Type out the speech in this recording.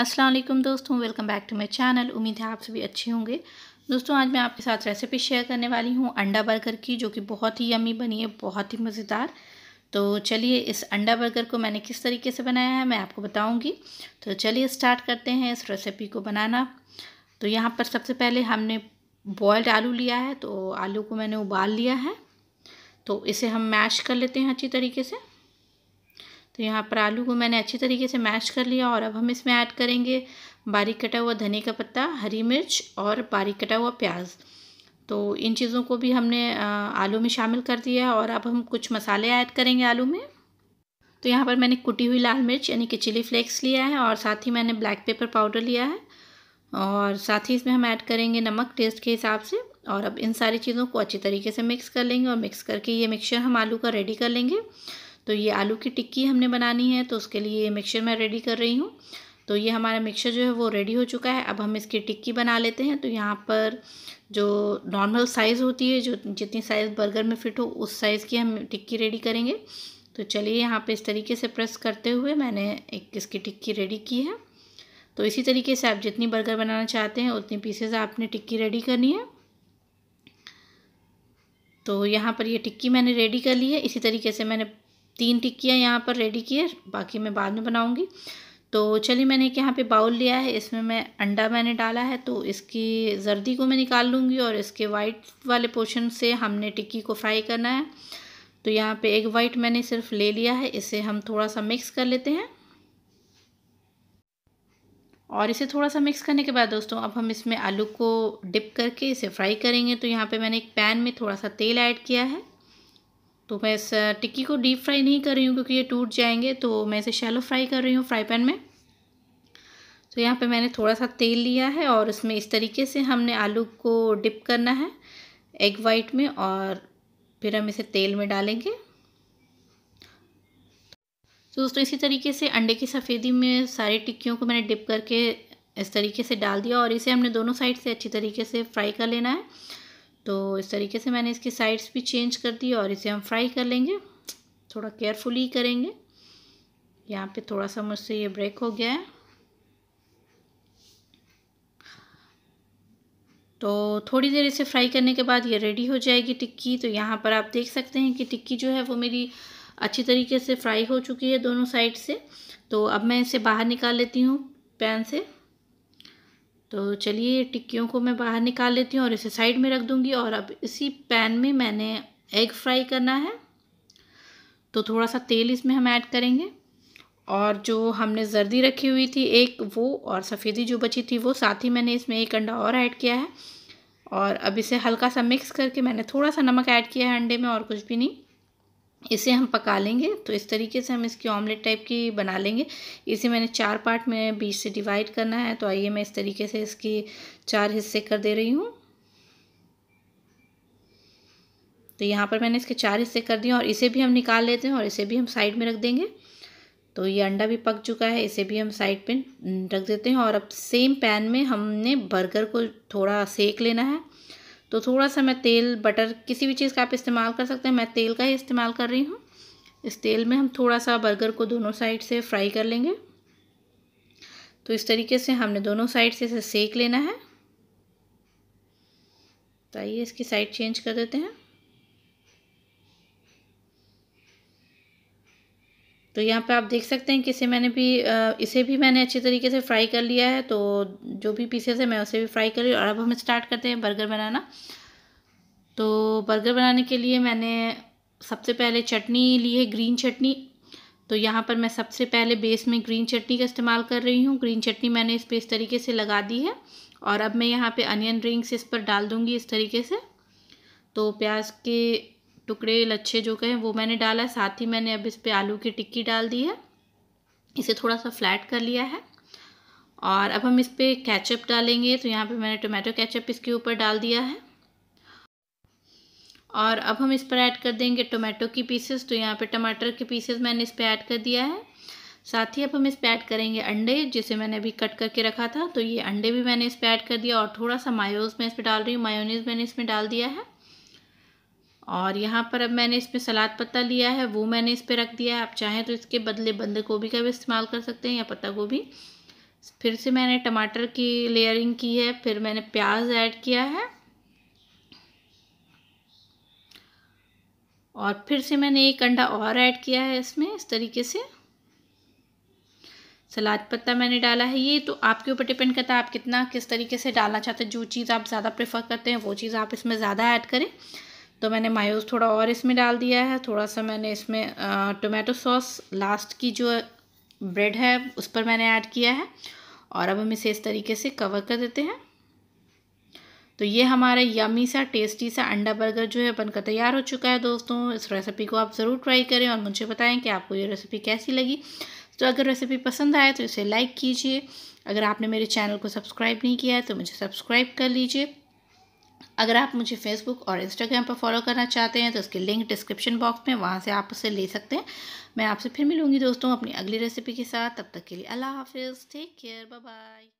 अस्सलाम वालेकुम दोस्तों welcome back to my channel उम्मीद है आप सभी अच्छे होंगे दोस्तों आज मैं आपके साथ रेसिपी शेयर करने वाली हूँ अंडा बर्गर की जो कि बहुत ही यमी बनी है बहुत ही मज़ेदार तो चलिए इस अंडा बर्गर को मैंने किस तरीके से बनाया है मैं आपको बताऊँगी तो चलिए स्टार्ट करते हैं इस रेसिपी को बनाना तो यहाँ पर सबसे पहले हमने बॉयल्ड आलू लिया है तो आलू को मैंने उबाल लिया है तो इसे हम मैश कर लेते हैं अच्छी तरीके से तो यहाँ पर आलू को मैंने अच्छी तरीके से मैश कर लिया और अब हम इसमें ऐड करेंगे बारीक कटा हुआ धनी का पत्ता हरी मिर्च और बारीक कटा हुआ प्याज तो इन चीज़ों को भी हमने आलू में शामिल कर दिया और अब हम कुछ मसाले ऐड करेंगे आलू में तो यहाँ पर मैंने कुटी हुई लाल मिर्च यानी कि चिली फ्लेक्स लिया है और साथ ही मैंने ब्लैक पेपर पाउडर लिया है और साथ ही इसमें हम ऐड करेंगे नमक टेस्ट के हिसाब से और अब इन सारी चीज़ों को अच्छी तरीके से मिक्स कर लेंगे और मिक्स करके ये मिक्सचर हम आलू का रेडी कर लेंगे तो ये आलू की टिक्की हमने बनानी है तो उसके लिए मिक्सर मैं रेडी कर रही हूँ तो ये हमारा मिक्सर जो है वो रेडी हो चुका है अब हम इसकी टिक्की बना लेते हैं तो यहाँ पर जो नॉर्मल साइज़ होती है जो जितनी साइज़ बर्गर में फिट हो उस साइज़ की हम टिक्की रेडी करेंगे तो चलिए यहाँ पे इस तरीके से प्रेस करते हुए मैंने एक इसकी टिक्की रेडी की है तो इसी तरीके से आप जितनी बर्गर बनाना चाहते हैं उतनी पीसेज आपने टिक्की रेडी करनी है तो यहाँ पर ये टिक्की मैंने रेडी कर ली है इसी तरीके से मैंने तीन टिक्कियाँ यहाँ पर रेडी किए बाकी मैं बाद में बनाऊँगी तो चलिए मैंने एक यहाँ पे बाउल लिया है इसमें मैं अंडा मैंने डाला है तो इसकी जर्दी को मैं निकाल लूँगी और इसके वाइट वाले पोर्शन से हमने टिक्की को फ्राई करना है तो यहाँ पे एक वाइट मैंने सिर्फ ले लिया है इसे हम थोड़ा सा मिक्स कर लेते हैं और इसे थोड़ा सा मिक्स करने के बाद दोस्तों अब हम इसमें आलू को डिप करके इसे फ्राई करेंगे तो यहाँ पे मैंने एक पैन में थोड़ा सा तेल ऐड किया है तो मैं इस टिक्की को डीप फ्राई नहीं कर रही हूँ क्योंकि ये टूट जाएंगे तो मैं इसे शैलो फ्राई कर रही हूँ फ्राई पैन में तो यहाँ पे मैंने थोड़ा सा तेल लिया है और इसमें इस तरीके से हमने आलू को डिप करना है एग वाइट में और फिर हम इसे तेल में डालेंगे तो दोस्तों इसी तरीके से अंडे की सफ़ेदी में सारी टिक्कियों को मैंने डिप करके इस तरीके से डाल दिया और इसे हमने दोनों साइड से अच्छी तरीके से फ्राई कर लेना है तो इस तरीके से मैंने इसकी साइड्स भी चेंज कर दी और इसे हम फ्राई कर लेंगे थोड़ा केयरफुली करेंगे यहाँ पे थोड़ा सा मुझसे ये ब्रेक हो गया है तो थोड़ी देर इसे फ्राई करने के बाद ये रेडी हो जाएगी टिक्की तो यहाँ पर आप देख सकते हैं कि टिक्की जो है वो मेरी अच्छी तरीके से फ्राई हो चुकी है दोनों साइड से तो अब मैं इसे बाहर निकाल लेती हूँ पैन से तो चलिए टिक्कियों को मैं बाहर निकाल लेती हूँ और इसे साइड में रख दूँगी और अब इसी पैन में मैंने एग फ्राई करना है तो थोड़ा सा तेल इसमें हम ऐड करेंगे और जो हमने जर्दी रखी हुई थी एक वो और सफ़ेदी जो बची थी वो साथ ही मैंने इसमें एक अंडा और ऐड किया है और अब इसे हल्का सा मिक्स करके मैंने थोड़ा सा नमक ऐड किया है अंडे में और कुछ भी नहीं इसे हम पका लेंगे तो इस तरीके से हम इसकी ऑमलेट टाइप की बना लेंगे इसे मैंने चार पार्ट में बीच से डिवाइड करना है तो आइए मैं इस तरीके से इसकी चार हिस्से कर दे रही हूँ तो यहाँ पर मैंने इसके चार हिस्से कर दिए और इसे भी हम निकाल लेते हैं और इसे भी हम साइड में रख देंगे तो ये अंडा भी पक चुका है इसे भी हम साइड पर रख देते हैं और अब सेम पैन में हमने बर्गर को थोड़ा सेक लेना है तो थोड़ा सा मैं तेल बटर किसी भी चीज़ का आप इस्तेमाल कर सकते हैं मैं तेल का ही इस्तेमाल कर रही हूँ इस तेल में हम थोड़ा सा बर्गर को दोनों साइड से फ्राई कर लेंगे तो इस तरीके से हमने दोनों साइड से इसे सेक लेना है तो आइए इसकी साइड चेंज कर देते हैं तो यहाँ पे आप देख सकते हैं कि इसे मैंने भी इसे भी मैंने अच्छी तरीके से फ्राई कर लिया है तो जो भी पीसेस है मैं उसे भी फ्राई कर रही और अब हम स्टार्ट करते हैं बर्गर बनाना तो बर्गर बनाने के लिए मैंने सबसे पहले चटनी ली है ग्रीन चटनी तो यहाँ पर मैं सबसे पहले बेस में ग्रीन चटनी का इस्तेमाल कर रही हूँ ग्रीन चटनी मैंने इस पर इस तरीके से लगा दी है और अब मैं यहाँ पे अनियन रिंग्स इस पर डाल दूँगी इस तरीके से तो प्याज के टुकड़े लच्छे जो कहें वो मैंने डाला है साथ ही मैंने अब इस पर आलू की टिक्की डाल दी है इसे थोड़ा सा फ्लैट कर लिया है और अब हम इस पर कैचअप डालेंगे तो यहाँ पे मैंने टोमेटो कैचअप इसके ऊपर डाल दिया है और अब हम इस पर ऐड कर देंगे टोमेटो की पीसेस तो यहाँ पे टमाटर के पीसेस मैंने इस पर ऐड कर दिया है साथ ही अब हम इस पर ऐड करेंगे अंडे जिसे मैंने अभी कट करके रखा था तो ये अंडे भी मैंने इस पर ऐड कर दिया और थोड़ा सा मायोज मैं इस पर डाल रही हूँ मायोनीज मैंने इसमें डाल दिया है और यहाँ पर अब मैंने इसमें सलाद पत्ता लिया है वो मैंने इस पर रख दिया है आप चाहें तो इसके बदले बंद गोभी का भी इस्तेमाल कर सकते हैं या पत्ता गोभी फिर से मैंने टमाटर की लेयरिंग की है फिर मैंने प्याज ऐड किया है और फिर से मैंने एक अंडा और ऐड किया है इसमें इस तरीके से सलाद पत्ता मैंने डाला है ये तो आपके ऊपर डिपेंड करता है आप कितना किस तरीके से डालना चाहते हैं जो चीज़ आप ज़्यादा प्रेफर करते हैं वो चीज़ आप इसमें ज़्यादा ऐड करें तो मैंने मायूस थोड़ा और इसमें डाल दिया है थोड़ा सा मैंने इसमें टोमेटो सॉस लास्ट की जो ब्रेड है उस पर मैंने ऐड किया है और अब हम इसे इस तरीके से कवर कर देते हैं तो ये हमारा यमी सा टेस्टी सा अंडा बर्गर जो है बनकर तैयार हो चुका है दोस्तों इस रेसिपी को आप ज़रूर ट्राई करें और मुझे बताएं कि आपको ये रेसिपी कैसी लगी तो अगर रेसिपी पसंद आए तो इसे लाइक कीजिए अगर आपने मेरे चैनल को सब्सक्राइब नहीं किया है तो मुझे सब्सक्राइब कर लीजिए अगर आप मुझे फेसबुक और इंस्टाग्राम पर फॉलो करना चाहते हैं तो उसकी लिंक डिस्क्रिप्शन बॉक्स में वहाँ से आप उसे ले सकते हैं मैं आपसे फिर मिलूँगी दोस्तों अपनी अगली रेसिपी के साथ तब तक के लिए अल्लाह हाफिज़ टेक केयर बाय